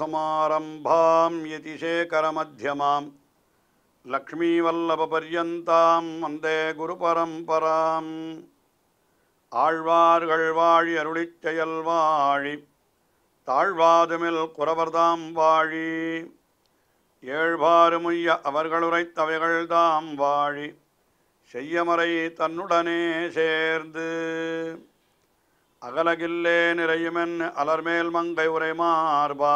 समारम्भां यतिशेखरमध्यमां லக்ஷ்மீவல்லபபர்யந்தாம் வந்தே பரம்பராம் ஆழ்வார்கள் வாழி அருளி செயல் வாழி தாழ்வாதுமில் குரவர்தாம் வாழி ஏழ்வாறுமுய்ய அவர்களுரைத்தவைகள் தாம் வாழி செய்யமறை தன்னுடனே சேர்ந்து அகலகில்லே நிறையுமென் அலர்மேல் மங்கை உரை மார்பா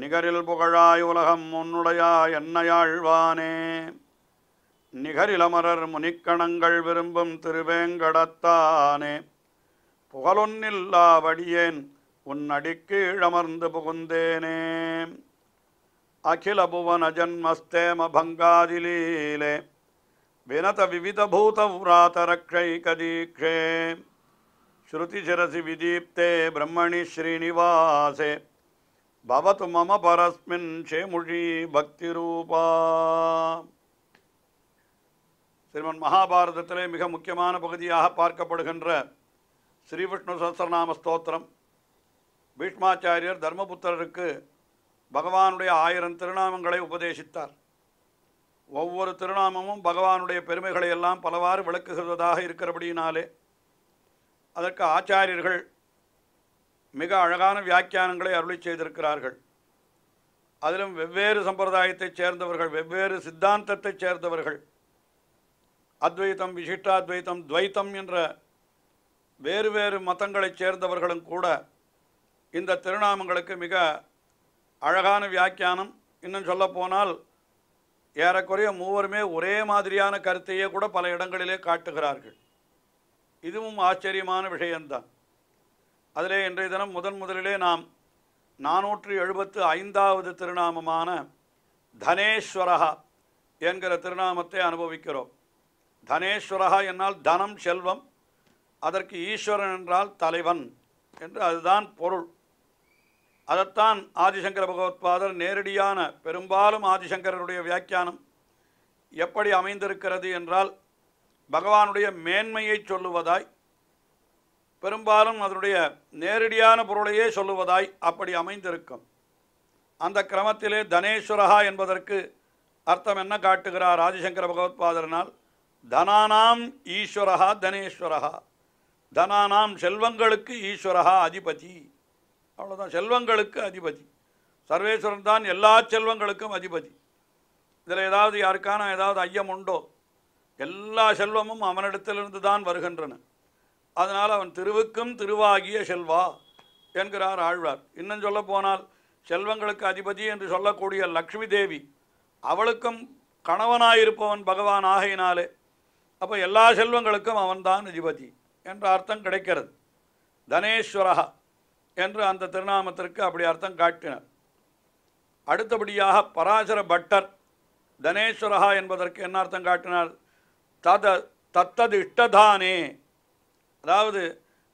நிகரில் புகழாய் உலகம் உன்னுடையா என்னையாழ்வானே நிகரிலமரர் முனிக்கணங்கள் விரும்பும் திருவேங்கடத்தானே புகழொன்னில்லா வடியேன் உன் அடிக்கு இழமர்ந்து புகுந்தேனே அகில புவன ஜன்மஸ்தேம பங்காதிலீலே வினத விவித பூத உராதரக்ஷை கதீக்ஷே ஸ்ருதிசிரசி விதீப்தே பிரம்மணி ஸ்ரீனிவாசே பவத்து மம பரஸ்மின் சேமுழி பக்தி ரூபா ஸ்ரீமன் மகாபாரதத்திலே மிக முக்கியமான பகுதியாக பார்க்கப்படுகின்ற ஸ்ரீவிஷ்ணு சஹசிரநாம ஸ்தோத்திரம் பீஷ்மாச்சாரியர் தர்மபுத்திரருக்கு பகவானுடைய ஆயிரம் திருநாமங்களை உபதேசித்தார் ஒவ்வொரு திருநாமமும் பகவானுடைய பெருமைகளை எல்லாம் பலவாறு விளக்குகிறதாக இருக்கிறபடியினாலே அதற்கு ஆச்சாரியர்கள் மிக அழகான வியாக்கியானங்களை அருளி செய்திருக்கிறார்கள் அதிலும் வெவ்வேறு சம்பிரதாயத்தைச் சேர்ந்தவர்கள் வெவ்வேறு சித்தாந்தத்தைச் சேர்ந்தவர்கள் அத்வைத்தம் விசிஷ்டாத்வைத்தம் துவைத்தம் என்ற வேறு வேறு மதங்களைச் சேர்ந்தவர்களும் கூட இந்த திருநாமங்களுக்கு மிக அழகான வியாக்கியானம் இன்னும் சொல்லப்போனால் ஏறக்குறைய மூவருமே ஒரே மாதிரியான கருத்தையே கூட பல இடங்களிலே காட்டுகிறார்கள் இதுவும் ஆச்சரியமான விஷயம்தான் அதிலே இன்றைய தினம் முதன் முதலிலே நாம் நானூற்றி எழுபத்து ஐந்தாவது திருநாமமான தனேஸ்வரகா என்கிற திருநாமத்தை அனுபவிக்கிறோம் தனேஸ்வரகா என்னால் தனம் செல்வம் அதற்கு ஈஸ்வரன் என்றால் தலைவன் என்று அதுதான் பொருள் அதைத்தான் ஆதிசங்கர பகவத்பாதர் நேரடியான பெரும்பாலும் ஆதிசங்கரனுடைய வியாக்கியானம் எப்படி அமைந்திருக்கிறது என்றால் பகவானுடைய மேன்மையை சொல்லுவதாய் பெரும்பாலும் அதனுடைய நேரடியான பொருளையே சொல்லுவதாய் அப்படி அமைந்திருக்கும் அந்த கிரமத்திலே தனேஸ்வரகா என்பதற்கு அர்த்தம் என்ன காட்டுகிறார் ராஜசங்கர பகவத்பாதரனால் தனானாம் ஈஸ்வரகா தனேஸ்வரகா தனானாம் செல்வங்களுக்கு ஈஸ்வரகா அதிபதி அவ்வளோதான் செல்வங்களுக்கு அதிபதி சர்வேஸ்வரன் தான் எல்லா செல்வங்களுக்கும் அதிபதி இதில் ஏதாவது யாருக்கான ஏதாவது ஐயம் உண்டோ எல்லா செல்வமும் அவனிடத்திலிருந்து தான் வருகின்றன அதனால் அவன் திருவுக்கும் திருவாகிய செல்வா என்கிறார் ஆழ்வார் இன்னும் சொல்ல போனால் செல்வங்களுக்கு அதிபதி என்று சொல்லக்கூடிய லக்ஷ்மி தேவி அவளுக்கும் கணவனாயிருப்பவன் பகவான் ஆகையினாலே அப்போ எல்லா செல்வங்களுக்கும் அவன்தான் அதிபதி என்ற அர்த்தம் கிடைக்கிறது தனேஸ்வரகா என்று அந்த திருநாமத்திற்கு அப்படி அர்த்தம் காட்டினர் அடுத்தபடியாக பராசர பட்டர் தனேஸ்வரகா என்பதற்கு என்ன அர்த்தம் காட்டினார் தத தத்ததிஷ்டதானே அதாவது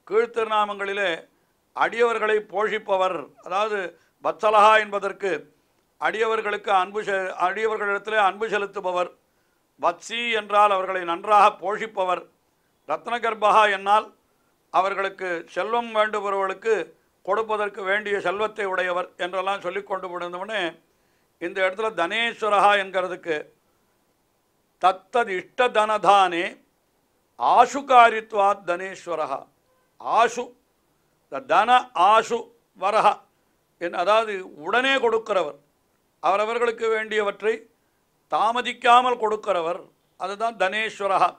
கீழ்த்திருநாமங்களிலே அடியவர்களை போஷிப்பவர் அதாவது வத்சலகா என்பதற்கு அடியவர்களுக்கு அன்பு செ அடியவர்களிடத்திலே அன்பு செலுத்துபவர் பத்ஸி என்றால் அவர்களை நன்றாக போஷிப்பவர் ரத்னகர்பகா என்னால் அவர்களுக்கு செல்வம் வேண்டுபவர்களுக்கு கொடுப்பதற்கு வேண்டிய செல்வத்தை உடையவர் என்றெல்லாம் சொல்லி கொண்டு போனவுடனே இந்த இடத்துல தனேஸ்வரகா என்கிறதுக்கு தத்தது இஷ்ட தனதானே ஆஷு காரித்வாத் தனேஸ்வரகா ஆஷு தன ஆஷு வரஹா என் அதாவது உடனே கொடுக்கிறவர் அவரவர்களுக்கு வேண்டியவற்றை தாமதிக்காமல் கொடுக்கிறவர் அதுதான் தனேஸ்வரகா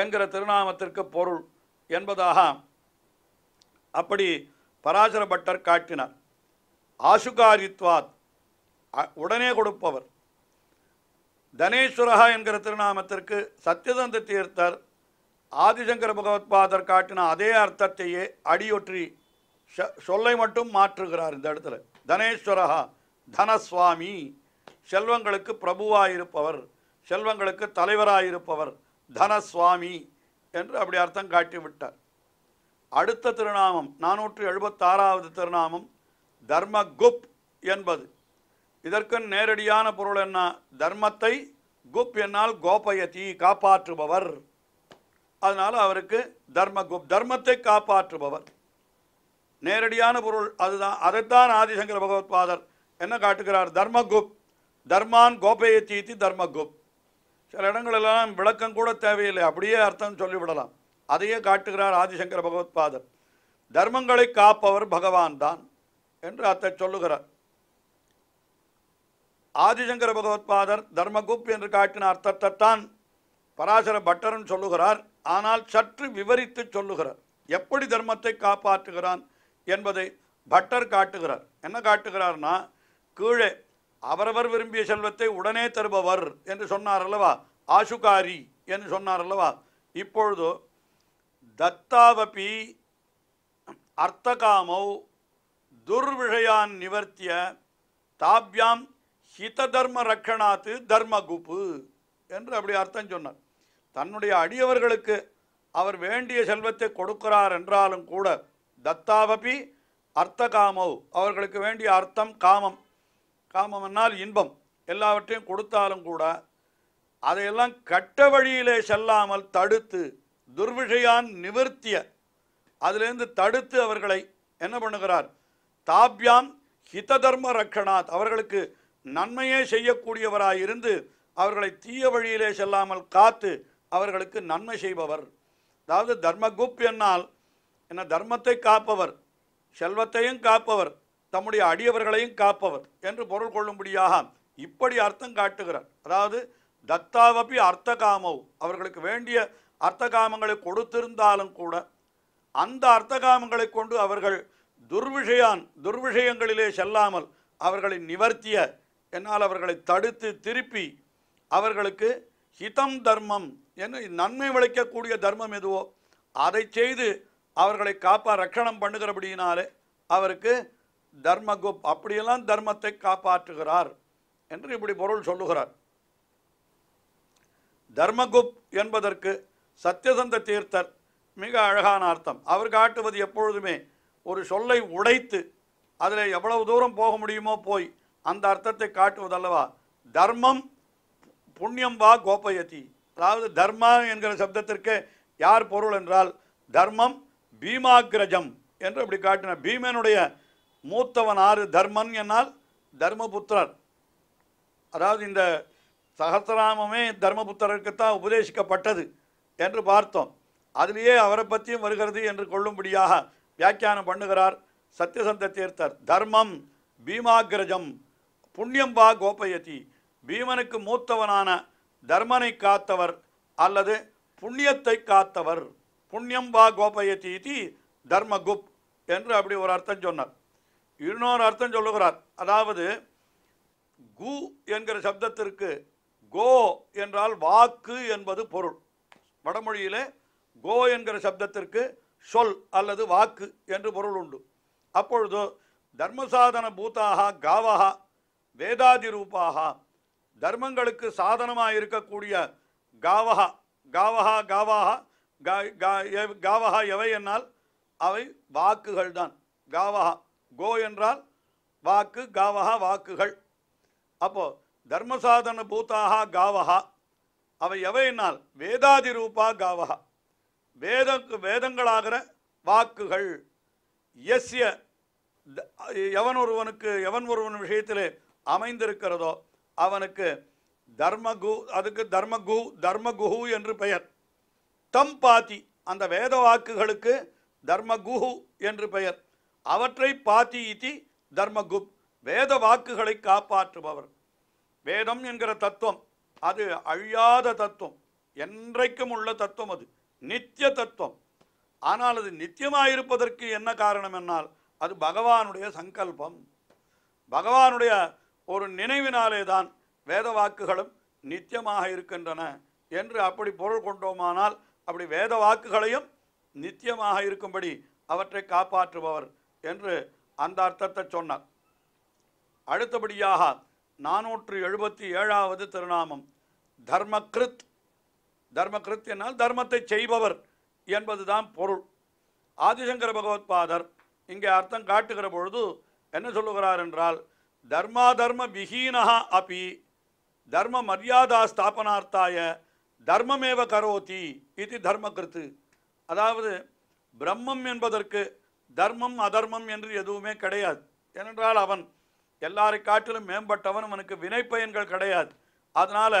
என்கிற திருநாமத்திற்கு பொருள் என்பதாக அப்படி பராசர பட்டர் காட்டினார் ஆசுகாரித்வாத் உடனே கொடுப்பவர் தனேஸ்வரகா என்கிற திருநாமத்திற்கு சத்யதந்த தீர்த்தர் ஆதிசங்கர பகவத்பாதர் காட்டின அதே அர்த்தத்தையே அடியொற்றி சொல்லை மட்டும் மாற்றுகிறார் இந்த இடத்துல தனேஸ்வரகா தனசுவாமி செல்வங்களுக்கு பிரபுவாயிருப்பவர் செல்வங்களுக்கு தலைவராயிருப்பவர் தனசுவாமி என்று அப்படி அர்த்தம் காட்டிவிட்டார் அடுத்த திருநாமம் நானூற்றி எழுபத்தாறாவது திருநாமம் தர்மகுப் என்பது இதற்கு நேரடியான பொருள் என்ன தர்மத்தை குப் என்னால் கோபயதி காப்பாற்றுபவர் அதனால் அவருக்கு தர்ம தர்மத்தை காப்பாற்றுபவர் நேரடியான பொருள் அதுதான் அதைத்தான் ஆதிசங்கர பகவத்பாதர் என்ன காட்டுகிறார் தர்மகுப் தர்மான் கோபையை தீத்தி தர்மகுப் சில இடங்களெல்லாம் விளக்கம் கூட தேவையில்லை அப்படியே அர்த்தம் சொல்லிவிடலாம் அதையே காட்டுகிறார் ஆதிசங்கர பகவத்பாதர் தர்மங்களை காப்பவர் பகவான் தான் என்று அத்தை சொல்லுகிறார் ஆதிசங்கர பகவத்பாதர் தர்மகுப் என்று காட்டின அர்த்தத்தைத்தான் பராசர பட்டரன் சொல்லுகிறார் ஆனால் சற்று விவரித்து சொல்லுகிறார் எப்படி தர்மத்தை காப்பாற்றுகிறான் என்பதை பட்டர் காட்டுகிறார் என்ன காட்டுகிறார்னா கீழே அவரவர் விரும்பிய செல்வத்தை உடனே தருபவர் என்று சொன்னார் அல்லவா ஆசுகாரி என்று சொன்னார் அல்லவா இப்பொழுது தத்தாவபி அர்த்தகாமௌ துர்விஷயான் நிவர்த்திய ஹித தர்ம ரக்ஷணாத்து தர்மகுப்பு என்று அப்படி அர்த்தம் சொன்னார் தன்னுடைய அடியவர்களுக்கு அவர் வேண்டிய செல்வத்தை கொடுக்கிறார் என்றாலும் கூட தத்தாவபி அர்த்த காமவ் அவர்களுக்கு வேண்டிய அர்த்தம் காமம் காமம் என்னால் இன்பம் எல்லாவற்றையும் கொடுத்தாலும் கூட அதையெல்லாம் கட்ட வழியிலே செல்லாமல் தடுத்து துர்விஷயான் நிவர்த்திய அதிலிருந்து தடுத்து அவர்களை என்ன பண்ணுகிறார் தாப்யாம் ஹித தர்ம ரக்ஷனாத் அவர்களுக்கு நன்மையே செய்யக்கூடியவராயிருந்து அவர்களை தீய வழியிலே செல்லாமல் காத்து அவர்களுக்கு நன்மை செய்பவர் அதாவது தர்மகுப் என்னால் என்ன தர்மத்தை காப்பவர் செல்வத்தையும் காப்பவர் தம்முடைய அடியவர்களையும் காப்பவர் என்று பொருள் கொள்ளும்படியாக இப்படி அர்த்தம் காட்டுகிறார் அதாவது தத்தாவப்பி அர்த்த அவர்களுக்கு வேண்டிய அர்த்த காமங்களை கொடுத்திருந்தாலும் கூட அந்த அர்த்த காமங்களை கொண்டு அவர்கள் துர்விஷயான் துர்விஷயங்களிலே செல்லாமல் அவர்களை நிவர்த்திய என்னால் அவர்களை தடுத்து திருப்பி அவர்களுக்கு ஹிதம் தர்மம் என்ன நன்மை விளைக்கக்கூடிய தர்மம் எதுவோ அதை செய்து அவர்களை காப்பா ரட்சணம் பண்ணுகிறபடியினாலே அவருக்கு தர்மகுப் அப்படியெல்லாம் தர்மத்தை காப்பாற்றுகிறார் என்று இப்படி பொருள் சொல்லுகிறார் தர்மகுப் என்பதற்கு சத்தியசந்த தீர்த்தர் மிக அழகான அர்த்தம் அவர் காட்டுவது எப்பொழுதுமே ஒரு சொல்லை உடைத்து அதில் எவ்வளவு தூரம் போக முடியுமோ போய் அந்த அர்த்தத்தை காட்டுவதல்லவா தர்மம் புண்ணியம் வா கோபயதி அதாவது தர்மா என்கிற சப்தத்திற்கு யார் பொருள் என்றால் தர்மம் பீமாகிரஜம் என்று அப்படி காட்டின பீமனுடைய மூத்தவன் ஆறு தர்மன் என்னால் தர்மபுத்திரர் அதாவது இந்த சகசிராமமே தர்மபுத்திரருக்குத்தான் உபதேசிக்கப்பட்டது என்று பார்த்தோம் அதிலேயே அவரை பற்றியும் வருகிறது என்று கொள்ளும்படியாக வியாக்கியானம் பண்ணுகிறார் சத்யசந்த தீர்த்தர் தர்மம் பீமாகிரஜம் புண்ணியம்பா கோபயதி பீமனுக்கு மூத்தவனான தர்மனை காத்தவர் அல்லது புண்ணியத்தை காத்தவர் புண்ணியம் வா கோபயதி தர்ம தர்மகுப் என்று அப்படி ஒரு அர்த்தம் சொன்னார் இன்னொரு அர்த்தம் சொல்லுகிறார் அதாவது கு என்கிற சப்தத்திற்கு கோ என்றால் வாக்கு என்பது பொருள் வடமொழியிலே கோ என்கிற சப்தத்திற்கு சொல் அல்லது வாக்கு என்று பொருள் உண்டு அப்பொழுது தர்மசாதன பூத்தாக காவாக வேதாதி ரூபாக தர்மங்களுக்கு சாதனமாக இருக்கக்கூடிய காவகா காவகா காவாகா காவகா எவை என்னால் அவை வாக்குகள் தான் காவகா கோ என்றால் வாக்கு காவகா வாக்குகள் அப்போது தர்மசாதன பூத்தாகா காவகா அவை என்னால் வேதாதி ரூபா காவகா வேத வேதங்களாகிற வாக்குகள் எஸ்ய எவன் ஒருவனுக்கு எவன் ஒருவன் விஷயத்திலே அமைந்திருக்கிறதோ அவனுக்கு தர்மகு அதுக்கு தர்மகு தர்மகுஹு என்று பெயர் தம் பாத்தி அந்த வேத வாக்குகளுக்கு தர்மகுஹு என்று பெயர் அவற்றை பாத்தி இத்தி தர்மகுப் வேத வாக்குகளை காப்பாற்றுபவர் வேதம் என்கிற தத்துவம் அது அழியாத தத்துவம் என்றைக்கும் உள்ள தத்துவம் அது நித்திய தத்துவம் ஆனால் அது நித்தியமாயிருப்பதற்கு என்ன காரணம் என்னால் அது பகவானுடைய சங்கல்பம் பகவானுடைய ஒரு நினைவினாலே தான் வேத வாக்குகளும் நித்தியமாக இருக்கின்றன என்று அப்படி பொருள் கொண்டோமானால் அப்படி வேத வாக்குகளையும் நித்தியமாக இருக்கும்படி அவற்றை காப்பாற்றுபவர் என்று அந்த அர்த்தத்தை சொன்னார் அடுத்தபடியாக நானூற்று எழுபத்தி ஏழாவது திருநாமம் தர்மக்ருத் தர்மக்ருத் என்னால் தர்மத்தை செய்பவர் என்பதுதான் பொருள் ஆதிசங்கர பகவத்பாதர் இங்கே அர்த்தம் காட்டுகிற பொழுது என்ன சொல்லுகிறார் என்றால் தர்மாதர்ம விஹீனா அப்பி தர்ம மரியாதா ஸ்தாபனார்த்தாய தர்மமேவ கரோதி இது தர்மகிருத்து அதாவது பிரம்மம் என்பதற்கு தர்மம் அதர்மம் என்று எதுவுமே கிடையாது ஏனென்றால் அவன் எல்லாரை காட்டிலும் மேம்பட்டவன் அவனுக்கு வினைப்பயன்கள் கிடையாது அதனால்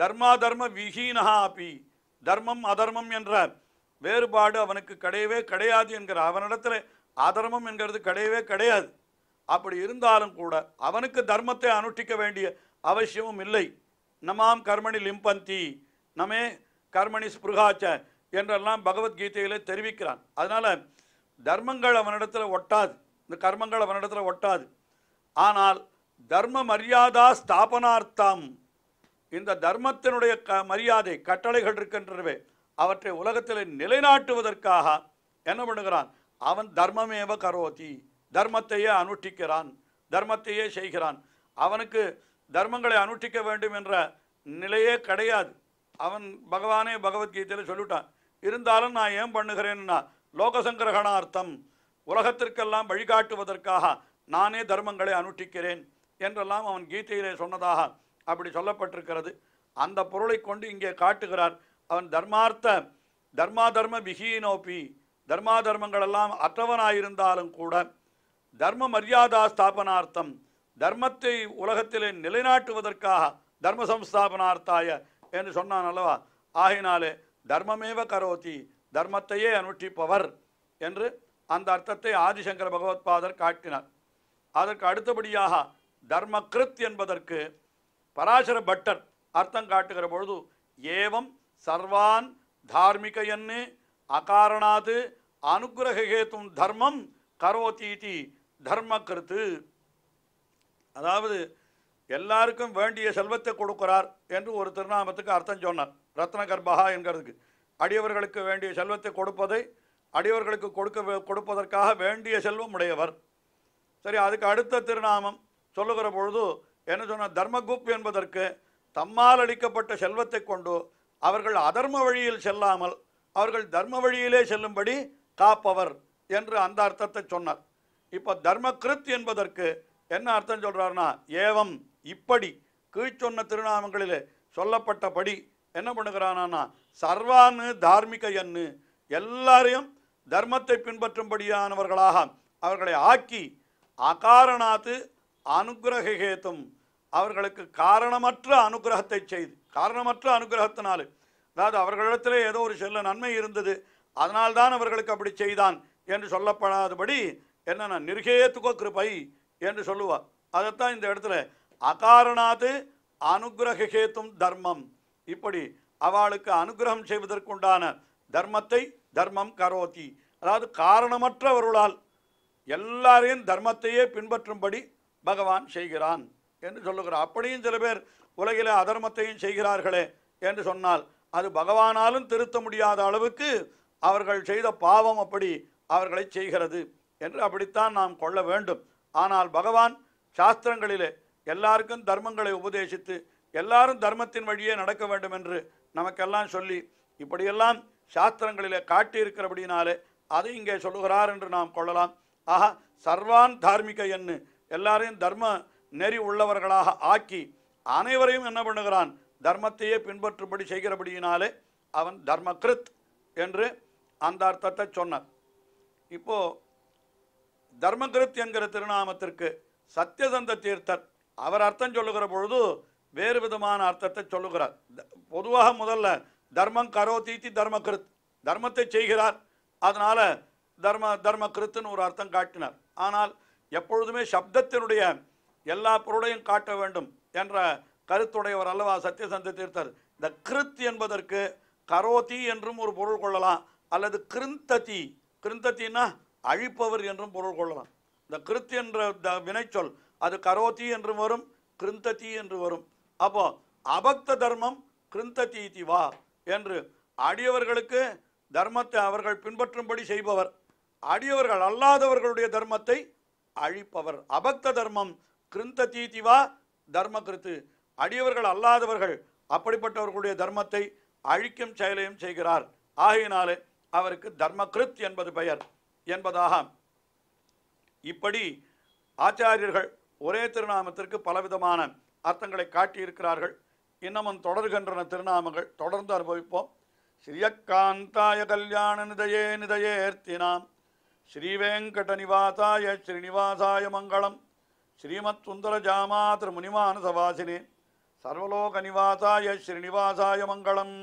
தர்மாதர்ம விஹீனா அப்பி தர்மம் அதர்மம் என்ற வேறுபாடு அவனுக்கு கிடையவே கிடையாது என்கிற அவனிடத்தில் அதர்மம் என்கிறது கிடையவே கிடையாது அப்படி இருந்தாலும் கூட அவனுக்கு தர்மத்தை அனுஷ்டிக்க வேண்டிய அவசியமும் இல்லை நமாம் கர்மணி லிம்பந்தி நமே கர்மணி ஸ்பிருகாச்ச என்றெல்லாம் பகவத்கீதையிலே தெரிவிக்கிறான் அதனால் தர்மங்கள் அவனிடத்தில் ஒட்டாது இந்த கர்மங்கள் அவனிடத்தில் ஒட்டாது ஆனால் தர்ம மரியாதா ஸ்தாபனார்த்தம் இந்த தர்மத்தினுடைய க மரியாதை கட்டளைகள் இருக்கின்றவே அவற்றை உலகத்தில் நிலைநாட்டுவதற்காக என்ன பண்ணுகிறான் அவன் தர்மமேவ கரோதி தர்மத்தையே அனுஷ்டிக்கிறான் தர்மத்தையே செய்கிறான் அவனுக்கு தர்மங்களை அனுஷ்டிக்க வேண்டும் என்ற நிலையே கிடையாது அவன் பகவானே பகவத்கீதையில் சொல்லிவிட்டான் இருந்தாலும் நான் ஏன் பண்ணுகிறேன்னா லோகசங்கிரகணார்த்தம் உலகத்திற்கெல்லாம் வழிகாட்டுவதற்காக நானே தர்மங்களை அனுஷ்டிக்கிறேன் என்றெல்லாம் அவன் கீதையிலே சொன்னதாக அப்படி சொல்லப்பட்டிருக்கிறது அந்த பொருளை கொண்டு இங்கே காட்டுகிறார் அவன் தர்மார்த்த தர்மா தர்ம விஹீனோபி தர்மா தர்மங்களெல்லாம் அற்றவனாயிருந்தாலும் கூட தர்ம மரியாதா ஸ்தாபனார்த்தம் தர்மத்தை உலகத்திலே நிலைநாட்டுவதற்காக தர்ம சம்ஸ்தாபனார்த்தாய என்று சொன்னான் அல்லவா ஆகினாலே தர்மமேவ கரோதி தர்மத்தையே அனுஷ்டிப்பவர் என்று அந்த அர்த்தத்தை ஆதிசங்கர பகவத்பாதர் காட்டினார் அதற்கு அடுத்தபடியாக தர்ம கிருத் என்பதற்கு பராசர பட்டர் அர்த்தம் காட்டுகிற பொழுது ஏவம் சர்வான் தார்மிக எண்ணு அகாரணாது அனுகிரகேத்தும் தர்மம் கரோதீதி தர்ம கருத்து அதாவது எல்லாருக்கும் வேண்டிய செல்வத்தை கொடுக்கிறார் என்று ஒரு திருநாமத்துக்கு அர்த்தம் சொன்னார் ரத்ன கர்பகா என்கிறதுக்கு அடியவர்களுக்கு வேண்டிய செல்வத்தை கொடுப்பதை அடியவர்களுக்கு கொடுக்க கொடுப்பதற்காக வேண்டிய செல்வம் உடையவர் சரி அதுக்கு அடுத்த திருநாமம் சொல்லுகிற பொழுது என்ன சொன்னால் தர்மகுப் என்பதற்கு தம்மால் அளிக்கப்பட்ட செல்வத்தை கொண்டு அவர்கள் அதர்ம வழியில் செல்லாமல் அவர்கள் தர்ம வழியிலே செல்லும்படி காப்பவர் என்று அந்த அர்த்தத்தை சொன்னார் இப்போ கிருத் என்பதற்கு என்ன அர்த்தம் சொல்கிறாருன்னா ஏவம் இப்படி கீழ்ச்சொன்ன திருநாமங்களில் சொல்லப்பட்டபடி என்ன பண்ணுகிறானா சர்வான்னு தார்மிக எண்ணு எல்லாரையும் தர்மத்தை பின்பற்றும்படியானவர்களாக அவர்களை ஆக்கி அகாரணாத்து அனுகிரகேத்தும் அவர்களுக்கு காரணமற்ற அனுகிரகத்தை செய்து காரணமற்ற அனுகிரகத்தினால் அதாவது அவர்களிடத்திலே ஏதோ ஒரு செல்ல நன்மை இருந்தது அதனால்தான் அவர்களுக்கு அப்படி செய்தான் என்று சொல்லப்படாதபடி என்னன்னா நிர்கேத்துக்கோ கிருபை என்று சொல்லுவா அதைத்தான் இந்த இடத்துல அகாரணாது அனுகிரகேத்தும் தர்மம் இப்படி அவளுக்கு அனுகிரகம் செய்வதற்குண்டான தர்மத்தை தர்மம் கரோத்தி அதாவது காரணமற்றவர்களால் எல்லாரையும் தர்மத்தையே பின்பற்றும்படி பகவான் செய்கிறான் என்று சொல்லுகிறார் அப்படியும் சில பேர் உலகில் அதர்மத்தையும் செய்கிறார்களே என்று சொன்னால் அது பகவானாலும் திருத்த முடியாத அளவுக்கு அவர்கள் செய்த பாவம் அப்படி அவர்களை செய்கிறது என்று அப்படித்தான் நாம் கொள்ள வேண்டும் ஆனால் பகவான் சாஸ்திரங்களிலே எல்லாருக்கும் தர்மங்களை உபதேசித்து எல்லாரும் தர்மத்தின் வழியே நடக்க வேண்டும் என்று நமக்கெல்லாம் சொல்லி இப்படியெல்லாம் சாஸ்திரங்களிலே காட்டியிருக்கிறபடினாலே அதை இங்கே சொல்லுகிறார் என்று நாம் கொள்ளலாம் ஆக சர்வான் தார்மிக எண்ணு எல்லாரையும் தர்ம நெறி உள்ளவர்களாக ஆக்கி அனைவரையும் என்ன பண்ணுகிறான் தர்மத்தையே பின்பற்றும்படி செய்கிறபடியினாலே அவன் தர்மகிருத் என்று அந்த அர்த்தத்தை சொன்னார் இப்போது தர்மகிருத் என்கிற திருநாமத்திற்கு சத்தியசந்த தீர்த்தர் அவர் அர்த்தம் சொல்லுகிற பொழுது வேறு விதமான அர்த்தத்தை சொல்லுகிறார் பொதுவாக முதல்ல தர்மம் கரோதீத்தி தர்மகிருத் தர்மத்தை செய்கிறார் அதனால் தர்ம தர்மகிருத்துன்னு ஒரு அர்த்தம் காட்டினார் ஆனால் எப்பொழுதுமே சப்தத்தினுடைய எல்லா பொருளையும் காட்ட வேண்டும் என்ற கருத்துடையவர் அல்லவா சத்தியசந்த தீர்த்தர் இந்த கிருத் என்பதற்கு கரோதி என்றும் ஒரு பொருள் கொள்ளலாம் அல்லது கிருந்ததி கிருந்ததின்னா அழிப்பவர் என்றும் பொருள் கொள்ளலாம் இந்த கிருத் என்ற வினைச்சொல் அது கரோத்தி என்று வரும் கிருந்ததி என்று வரும் அப்போ அபக்த தர்மம் கிருந்ததி வா என்று அடியவர்களுக்கு தர்மத்தை அவர்கள் பின்பற்றும்படி செய்பவர் அடியவர்கள் அல்லாதவர்களுடைய தர்மத்தை அழிப்பவர் அபக்த தர்மம் கிருந்த வா தர்ம கிருத்து அடியவர்கள் அல்லாதவர்கள் அப்படிப்பட்டவர்களுடைய தர்மத்தை அழிக்கும் செயலையும் செய்கிறார் ஆகையினாலே அவருக்கு தர்மகிருத் என்பது பெயர் என்பதாக இப்படி ஆச்சாரியர்கள் ஒரே திருநாமத்திற்கு பலவிதமான அர்த்தங்களை காட்டியிருக்கிறார்கள் இன்னமும் தொடர்கின்றன திருநாமங்கள் தொடர்ந்து அனுபவிப்போம் ஸ்ரீயக்காந்தாய கல்யாண நிதையே நிதையேர்த்தினாம் நிவாசாய ஸ்ரீனிவாசாய மங்களம் ஸ்ரீமத் சுந்தர ஜாமாத்திரு திருமுனிமானசவாசினே சர்வலோக நிவாசாய ஸ்ரீனிவாசாய மங்களம்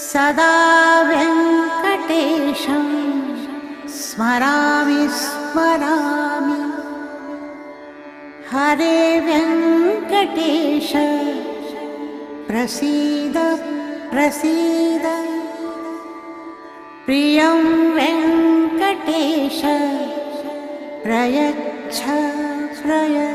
सदा वेङ्कटेशं स्मरामि स्मरामि हरे वेङ्कटेश प्रसीद प्रसीद प्रियं वेङ्कटेश प्रयच्छ प्रयच्छ